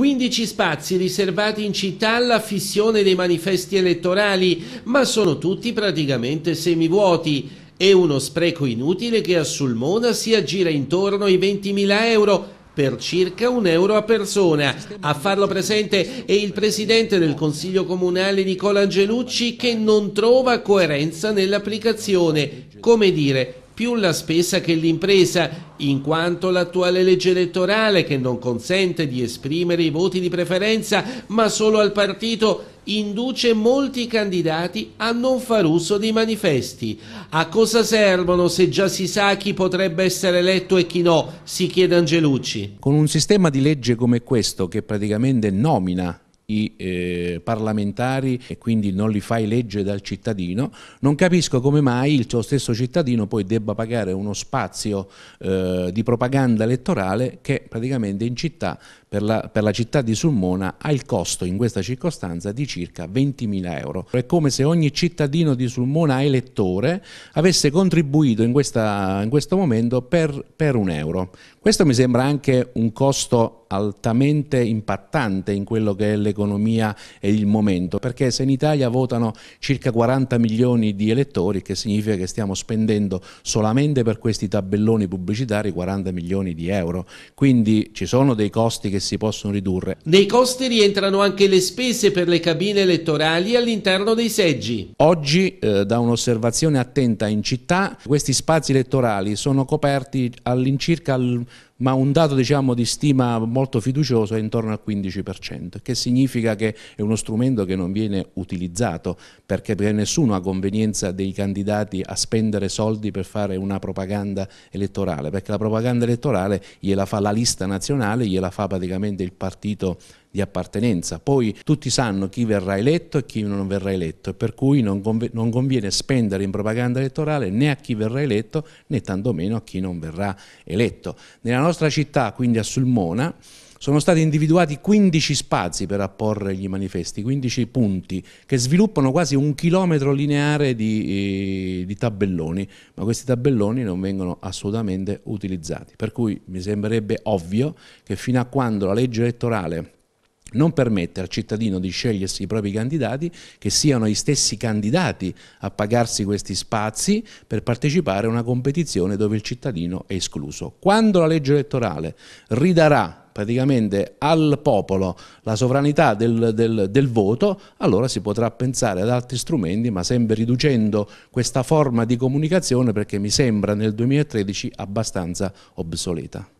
15 spazi riservati in città alla fissione dei manifesti elettorali, ma sono tutti praticamente semivuoti. È uno spreco inutile che a Sulmona si aggira intorno ai 20.000 euro per circa un euro a persona. A farlo presente è il presidente del Consiglio Comunale Nicola Angelucci che non trova coerenza nell'applicazione. Come dire, più la spesa che l'impresa, in quanto l'attuale legge elettorale che non consente di esprimere i voti di preferenza, ma solo al partito, induce molti candidati a non far uso dei manifesti. A cosa servono se già si sa chi potrebbe essere eletto e chi no? si chiede Angelucci. Con un sistema di legge come questo che praticamente nomina i eh, parlamentari e quindi non li fai legge dal cittadino, non capisco come mai il tuo stesso cittadino poi debba pagare uno spazio eh, di propaganda elettorale che praticamente in città, per la, per la città di Sulmona, ha il costo in questa circostanza di circa 20.000 euro. È come se ogni cittadino di Sulmona elettore avesse contribuito in, questa, in questo momento per, per un euro. Questo mi sembra anche un costo altamente impattante in quello che è l'economia l'economia e il momento, perché se in Italia votano circa 40 milioni di elettori, che significa che stiamo spendendo solamente per questi tabelloni pubblicitari 40 milioni di euro, quindi ci sono dei costi che si possono ridurre. Nei costi rientrano anche le spese per le cabine elettorali all'interno dei seggi. Oggi, eh, da un'osservazione attenta in città, questi spazi elettorali sono coperti all'incirca al ma un dato diciamo, di stima molto fiducioso è intorno al 15%, che significa che è uno strumento che non viene utilizzato perché, perché nessuno ha convenienza dei candidati a spendere soldi per fare una propaganda elettorale, perché la propaganda elettorale gliela fa la lista nazionale, gliela fa praticamente il partito di appartenenza. Poi tutti sanno chi verrà eletto e chi non verrà eletto, per cui non, conviene spendere in propaganda elettorale né a chi verrà eletto né tantomeno a chi non verrà eletto. Nella nostra città, quindi a Sulmona, sono stati individuati 15 spazi per apporre gli manifesti, 15 punti che sviluppano quasi un chilometro lineare di, eh, di, tabelloni, ma questi tabelloni non vengono assolutamente utilizzati. Per cui mi sembrerebbe ovvio che fino a quando la legge elettorale non permette al cittadino di scegliersi i propri candidati, che siano gli stessi candidati a pagarsi questi spazi per partecipare a una competizione dove il cittadino è escluso. Quando la legge elettorale ridarà praticamente al popolo la sovranità del, del, del, voto, allora si potrà pensare ad altri strumenti, ma sempre riducendo questa forma di comunicazione perché mi sembra nel 2013 abbastanza obsoleta.